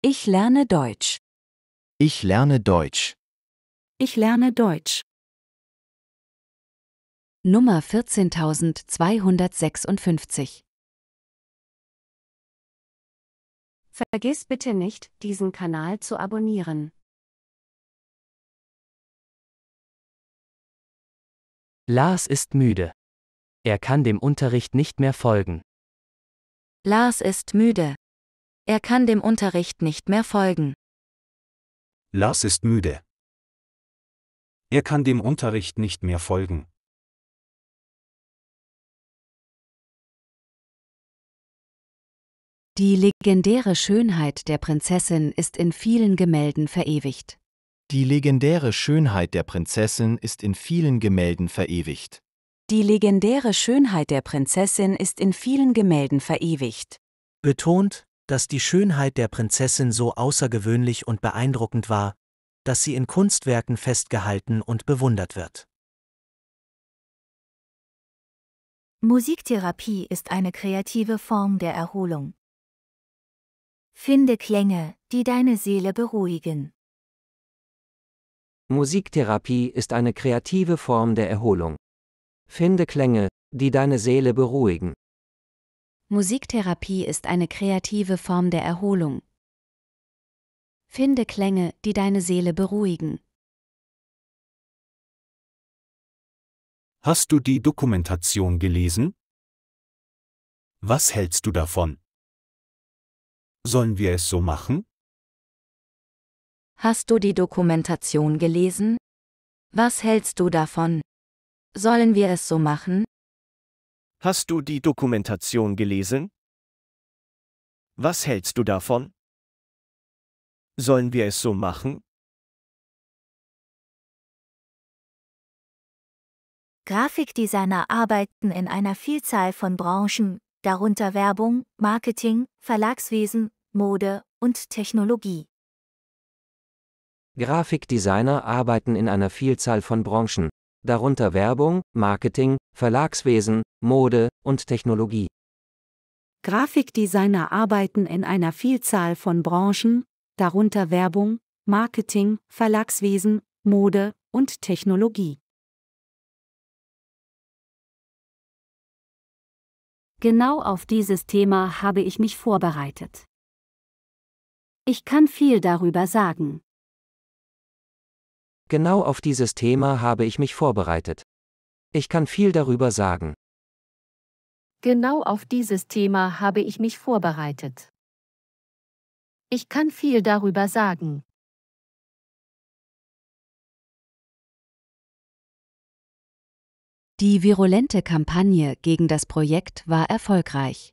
Ich lerne Deutsch. Ich lerne Deutsch. Ich lerne Deutsch. Nummer 14256 Vergiss bitte nicht, diesen Kanal zu abonnieren. Lars ist müde. Er kann dem Unterricht nicht mehr folgen. Lars ist müde. Er kann dem Unterricht nicht mehr folgen. Lars ist müde. Er kann dem Unterricht nicht mehr folgen. Die legendäre Schönheit der Prinzessin ist in vielen Gemälden verewigt. Die legendäre Schönheit der Prinzessin ist in vielen Gemälden verewigt. Die legendäre Schönheit der Prinzessin ist in vielen Gemälden verewigt. Betont dass die Schönheit der Prinzessin so außergewöhnlich und beeindruckend war, dass sie in Kunstwerken festgehalten und bewundert wird. Musiktherapie ist eine kreative Form der Erholung. Finde Klänge, die deine Seele beruhigen. Musiktherapie ist eine kreative Form der Erholung. Finde Klänge, die deine Seele beruhigen. Musiktherapie ist eine kreative Form der Erholung. Finde Klänge, die deine Seele beruhigen. Hast du die Dokumentation gelesen? Was hältst du davon? Sollen wir es so machen? Hast du die Dokumentation gelesen? Was hältst du davon? Sollen wir es so machen? Hast du die Dokumentation gelesen? Was hältst du davon? Sollen wir es so machen? Grafikdesigner arbeiten in einer Vielzahl von Branchen, darunter Werbung, Marketing, Verlagswesen, Mode und Technologie. Grafikdesigner arbeiten in einer Vielzahl von Branchen, darunter Werbung, Marketing, Verlagswesen, Mode und Technologie. Grafikdesigner arbeiten in einer Vielzahl von Branchen, darunter Werbung, Marketing, Verlagswesen, Mode und Technologie. Genau auf dieses Thema habe ich mich vorbereitet. Ich kann viel darüber sagen. Genau auf dieses Thema habe ich mich vorbereitet. Ich kann viel darüber sagen. Genau auf dieses Thema habe ich mich vorbereitet. Ich kann viel darüber sagen. Die virulente Kampagne gegen das Projekt war erfolgreich.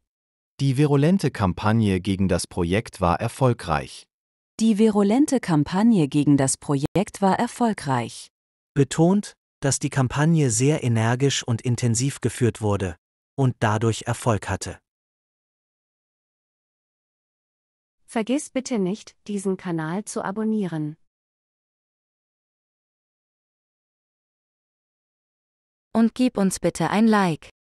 Die virulente Kampagne gegen das Projekt war erfolgreich. Die virulente Kampagne gegen das Projekt war erfolgreich. Betont, dass die Kampagne sehr energisch und intensiv geführt wurde und dadurch Erfolg hatte. Vergiss bitte nicht, diesen Kanal zu abonnieren. Und gib uns bitte ein Like.